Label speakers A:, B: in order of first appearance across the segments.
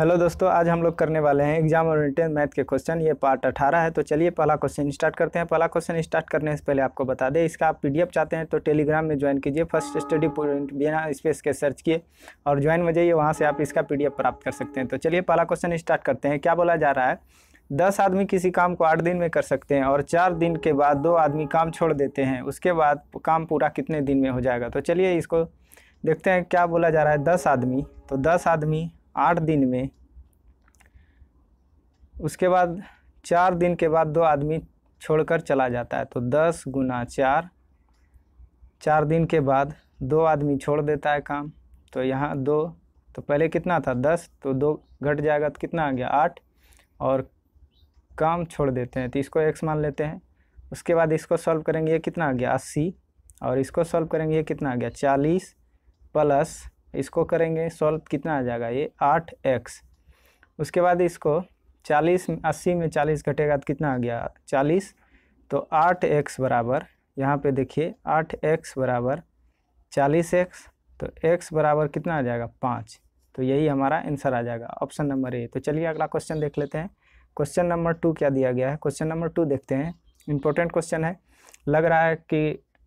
A: hello दोस्तों आज हम लोग करने वाले हैं एग्जाम और रिटर्न मैथ के क्वेश्चन ये पार्ट अठारह है तो चलिए पहला क्वेश्चन स्टार्ट करते हैं पहला क्वेश्चन स्टार्ट करने से पहले आपको बता दें इसका आप पीडीएफ चाहते हैं तो टेलीग्राम में ज्वाइन कीजिए फर्स्ट स्टडी पॉइंट बिना स्पेस के सर्च किए और ज्वाइन हो जाइए वहाँ से आप इसका पी प्राप्त कर सकते हैं तो चलिए पहला क्वेश्चन स्टार्ट करते हैं क्या बोला जा रहा है दस आदमी किसी काम को आठ दिन में कर सकते हैं और चार दिन के बाद दो आदमी काम छोड़ देते हैं उसके बाद काम पूरा कितने दिन में हो जाएगा तो चलिए इसको देखते हैं क्या बोला जा रहा है दस आदमी तो दस आदमी आठ दिन में उसके बाद चार दिन के बाद दो आदमी छोड़कर चला जाता है तो दस गुना चार चार दिन के बाद दो आदमी छोड़ देता है काम तो यहाँ दो तो पहले कितना था दस तो दो घट जाएगा तो कितना आ गया आठ और काम छोड़ देते हैं तो इसको एक्स मान लेते हैं उसके बाद इसको सॉल्व करेंगे ये कितना आ गया अस्सी और इसको सॉल्व करेंगे ये कितना आ गया चालीस प्लस इसको करेंगे सॉल्व कितना आ जाएगा ये आठ एक्स उसके बाद इसको चालीस अस्सी में चालीस घटेगा तो कितना आ गया चालीस तो आठ एक्स बराबर यहाँ पे देखिए आठ एक्स बराबर चालीस एक्स तो एक्स बराबर कितना आ जाएगा पाँच तो यही हमारा आंसर आ जाएगा ऑप्शन नंबर ए तो चलिए अगला क्वेश्चन देख लेते हैं क्वेश्चन नंबर टू क्या दिया गया है क्वेश्चन नंबर टू देखते हैं इंपॉर्टेंट क्वेश्चन है लग रहा है कि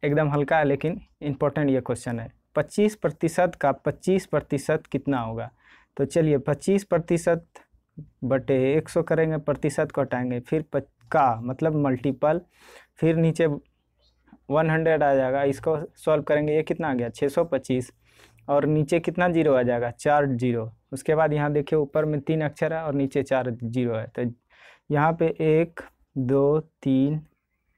A: एकदम हल्का है लेकिन इम्पोर्टेंट ये क्वेश्चन है पच्चीस प्रतिशत का पच्चीस प्रतिशत कितना होगा तो चलिए पच्चीस प्रतिशत बटे एक सौ करेंगे प्रतिशत को हटाएंगे फिर का मतलब मल्टीपल फिर नीचे वन हंड्रेड आ जाएगा इसको सॉल्व करेंगे ये कितना आ गया छः सौ पच्चीस और नीचे कितना जीरो आ जाएगा चार जीरो उसके बाद यहाँ देखिए ऊपर में तीन अक्षर है और नीचे चार जीरो है तो यहाँ पे एक दो तीन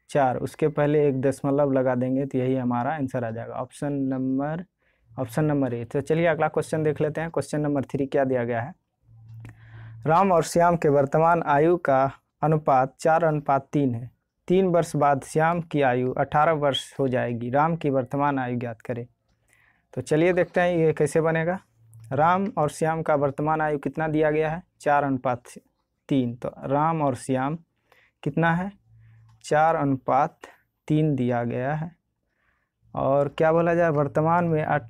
A: चार उसके पहले एक दशमलव लगा देंगे तो यही हमारा आंसर आ जाएगा option number option number A तो चलिए अगला क्वेश्चन देख लेते हैं क्वेश्चन नंबर थ्री क्या दिया गया है राम और श्याम के वर्तमान आयु का अनुपात चार अनुपात तीन है तीन वर्ष बाद श्याम की आयु अठारह वर्ष हो जाएगी राम की वर्तमान आयु ज्ञात करें तो चलिए देखते हैं ये कैसे बनेगा राम और श्याम का वर्तमान आयु कितना दिया गया है चार अनुपात तीन तो राम और श्याम कितना है चार अनुपात तीन दिया गया है और क्या बोला जाए वर्तमान में आठ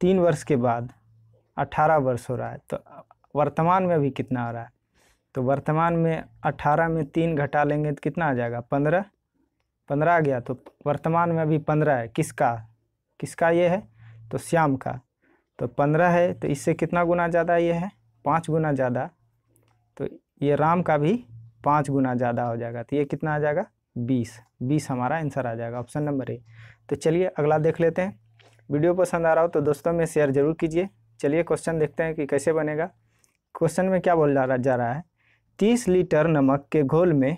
A: तीन वर्ष के बाद अठारह वर्ष हो रहा है तो वर्तमान में अभी कितना हो रहा है तो वर्तमान में अठारह में तीन घटा लेंगे तो कितना आ जाएगा पंद्रह पंद्रह आ गया तो वर्तमान में अभी पंद्रह है किसका किसका ये है तो श्याम का तो पंद्रह है तो इससे कितना गुना ज़्यादा ये है पाँच गुना ज़्यादा तो ये राम का भी पाँच गुना ज़्यादा हो जाएगा तो ये कितना आ जाएगा बीस बीस हमारा आंसर आ जाएगा ऑप्शन नंबर ए तो चलिए अगला देख लेते हैं वीडियो पसंद आ रहा हो तो दोस्तों में शेयर ज़रूर कीजिए चलिए क्वेश्चन देखते हैं कि कैसे बनेगा क्वेश्चन में क्या बोल जा रहा है तीस लीटर नमक के घोल में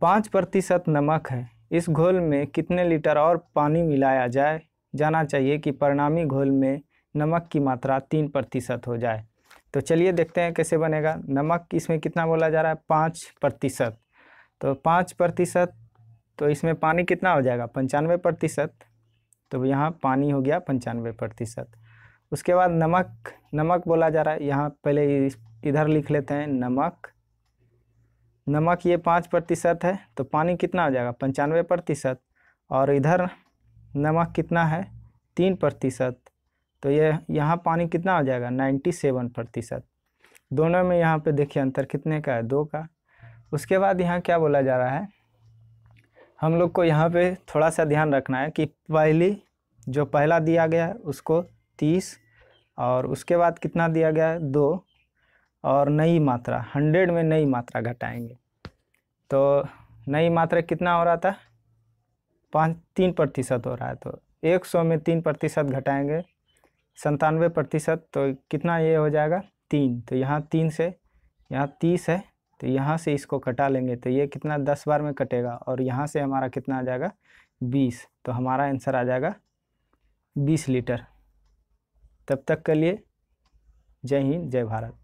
A: पाँच प्रतिशत नमक है इस घोल में कितने लीटर और पानी मिलाया जाए जाना चाहिए कि परिणामी घोल में नमक की मात्रा तीन प्रतिशत हो जाए तो चलिए देखते हैं कैसे बनेगा नमक इसमें कितना बोला जा रहा है पाँच प्रतिशत तो पाँच प्रतिशत तो इसमें पानी कितना हो जाएगा पंचानवे प्रतिशत तो यहाँ पानी हो गया पंचानवे प्रतिशत उसके बाद नमक नमक बोला जा रहा है यहाँ पहले इधर लिख लेते हैं नमक नमक ये पाँच प्रतिशत है तो पानी कितना हो जाएगा पंचानवे प्रतिशत और इधर नमक कितना है तीन प्रतिशत तो ये यह, यहाँ पानी कितना हो जाएगा नाइन्टी सेवन प्रतिशत दोनों में यहाँ पे देखिए अंतर कितने का है दो का उसके बाद यहाँ क्या बोला जा रहा है हम लोग को यहाँ पे थोड़ा सा ध्यान रखना है कि पहली जो पहला दिया गया है उसको तीस और उसके बाद कितना दिया गया है दो और नई मात्रा हंड्रेड में नई मात्रा घटाएंगे तो नई मात्रा कितना हो रहा था पाँच तीन प्रतिशत हो रहा है तो एक सौ में तीन प्रतिशत घटाएंगे संतानवे प्रतिशत तो कितना ये हो जाएगा तीन तो यहाँ तीन से यहाँ तीस है तो यहाँ से इसको कटा लेंगे तो ये कितना दस बार में कटेगा और यहाँ से हमारा कितना आ जाएगा बीस तो हमारा आंसर आ जाएगा बीस लीटर तब तक के लिए जय हिंद जय भारत